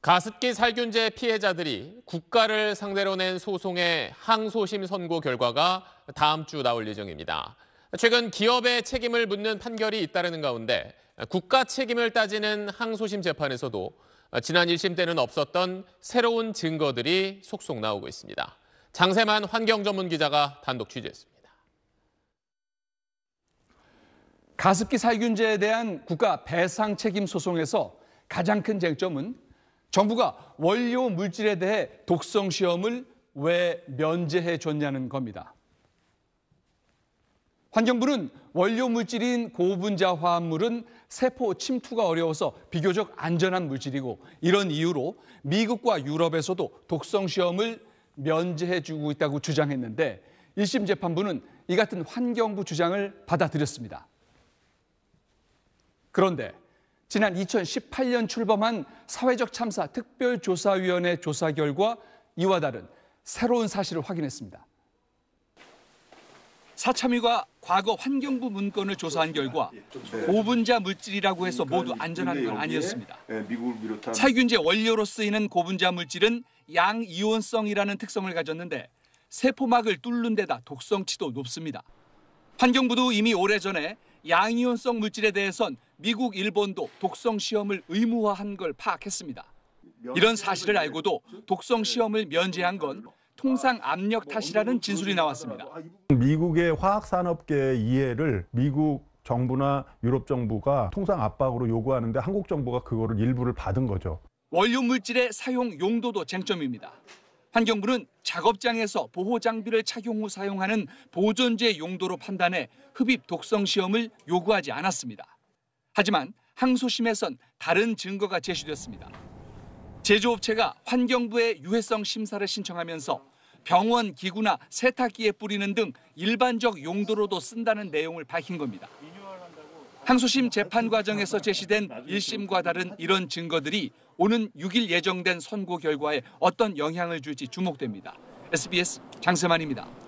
가습기 살균제 피해자들이 국가를 상대로 낸 소송의 항소심 선고 결과가 다음 주 나올 예정입니다. 최근 기업의 책임을 묻는 판결이 잇따르는 가운데 국가 책임을 따지는 항소심 재판에서도 지난 1심 때는 없었던 새로운 증거들이 속속 나오고 있습니다. 장세만 환경전문기자가 단독 취재했습니다. 가습기 살균제에 대한 국가 배상 책임 소송에서 가장 큰 쟁점은 정부가 원료 물질에 대해 독성 시험을 왜 면제해 줬냐는 겁니다. 환경부는 원료 물질인 고분자 화합물은 세포 침투가 어려워서 비교적 안전한 물질이고 이런 이유로 미국과 유럽에서도 독성 시험을 면제해 주고 있다고 주장했는데 1심 재판부는 이 같은 환경부 주장을 받아들였습니다. 그런데 지난 2018년 출범한 사회적 참사 특별조사위원회 조사 결과 이와 다른 새로운 사실을 확인했습니다. 사참위가 과거 환경부 문건을 조사한 결과 고분자 물질이라고 해서 그러니까 모두 안전한 건 아니었습니다. 예, 살균제 원료로 쓰이는 고분자 물질은 양이온성이라는 특성을 가졌는데 세포막을 뚫는 데다 독성치도 높습니다. 환경부도 이미 오래전에 양이온성 물질에 대해선 미국, 일본도 독성 시험을 의무화한 걸 파악했습니다. 이런 사실을 알고도 독성 네, 시험을 네, 면제한 건 네, 통상 아, 압력 뭐 탓이라는 진술이 나왔습니다. 아, 미국의 화학 산업계의 이해를 미국 정부나 유럽 정부가 통상 압박으로 요구하는데 한국 정부가 그거를 일부를 받은 거죠. 원료 물질의 사용 용도도 쟁점입니다. 환경부는 작업장에서 보호 장비를 착용 후 사용하는 보존제 용도로 판단해 흡입 독성 시험을 요구하지 않았습니다. 하지만 항소심에선 다른 증거가 제시됐습니다. 제조업체가 환경부에 유해성 심사를 신청하면서 병원 기구나 세탁기에 뿌리는 등 일반적 용도로도 쓴다는 내용을 밝힌 겁니다. 항소심 재판 과정에서 제시된 1심과 다른 이런 증거들이 오는 6일 예정된 선고 결과에 어떤 영향을 줄지 주목됩니다. SBS 장세만입니다.